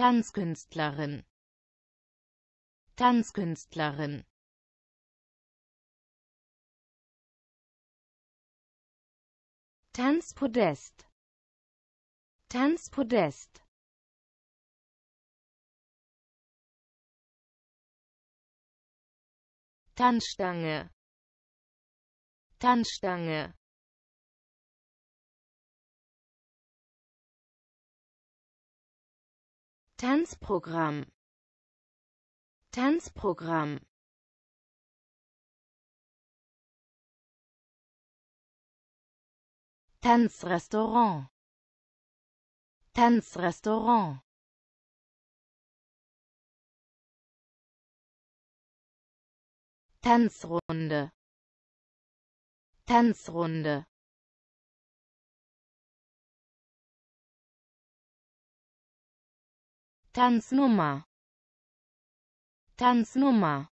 Tanzkünstlerin Tanzkünstlerin Tanzpodest Tanzpodest Tanzstange Tanzstange Tanzprogramm Tanzprogramm Tanzrestaurant Tanzrestaurant Tanzrunde Tanzrunde Tanznummer Tanznummer